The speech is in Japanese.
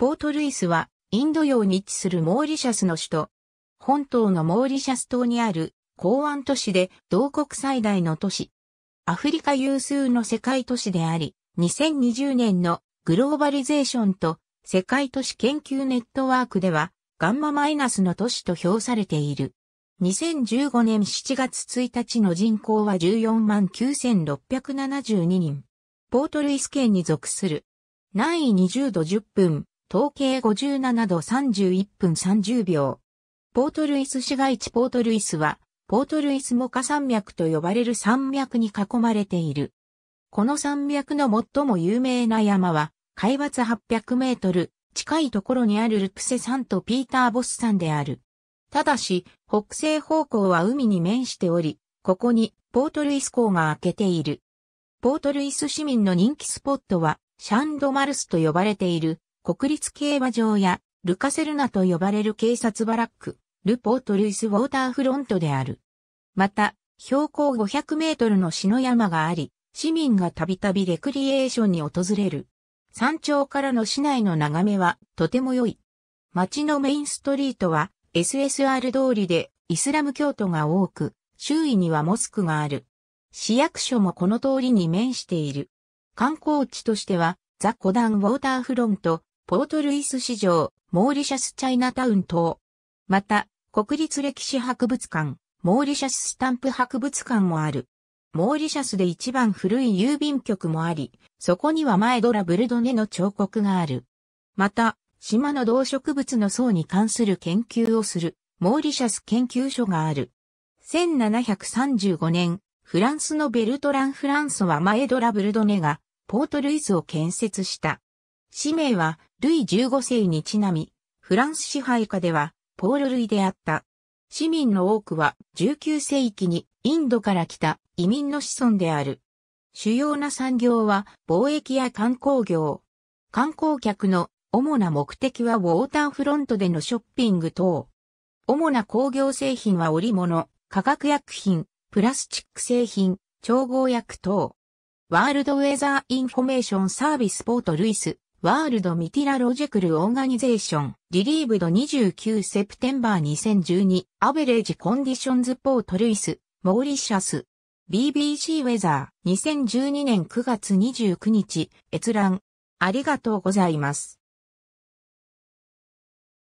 ポートルイスは、インド洋に位置するモーリシャスの首都。本島のモーリシャス島にある港湾都市で同国最大の都市。アフリカ有数の世界都市であり、2020年のグローバリゼーションと世界都市研究ネットワークでは、ガンママイナスの都市と評されている。2015年7月1日の人口は14万9672人。ポートルイス県に属する。南緯20度10分、統計57度31分30秒。ポートルイス市街地ポートルイスは、ポートルイスモカ山脈と呼ばれる山脈に囲まれている。この山脈の最も有名な山は、海抜800メートル、近いところにあるルプセ山とピーターボス山である。ただし、北西方向は海に面しており、ここにポートルイス港が開けている。ポートルイス市民の人気スポットは、シャンドマルスと呼ばれている国立競馬場や、ルカセルナと呼ばれる警察バラック、ルポートルイスウォーターフロントである。また、標高500メートルの篠山があり、市民がたびたびレクリエーションに訪れる。山頂からの市内の眺めはとても良い。街のメインストリートは SSR 通りでイスラム教徒が多く、周囲にはモスクがある。市役所もこの通りに面している。観光地としては、ザ・コダン・ウォーターフロント、ポートルイス市場、モーリシャスチャイナタウン等。また、国立歴史博物館、モーリシャススタンプ博物館もある。モーリシャスで一番古い郵便局もあり、そこには前ドラブルドネの彫刻がある。また、島の動植物の層に関する研究をする、モーリシャス研究所がある。1735年、フランスのベルトラン・フランソは前ドラブルドネが、ポートルイスを建設した。氏名は、ルイ15世にちなみ、フランス支配下では、ポール・ルイであった。市民の多くは、19世紀にインドから来た移民の子孫である。主要な産業は、貿易や観光業。観光客の主な目的はウォーターフロントでのショッピング等。主な工業製品は織物、化学薬品、プラスチック製品、調合薬等。ワールドウェザーインフォメーションサービスポートルイスワールド・ミティラ・ロジェクル・オーガニゼーション、リリーブド29セプテンバー2012、アベレージ・コンディションズ・ポート・ルイス、モーリシャス。BBC ウェザー、2012年9月29日、閲覧。ありがとうございます。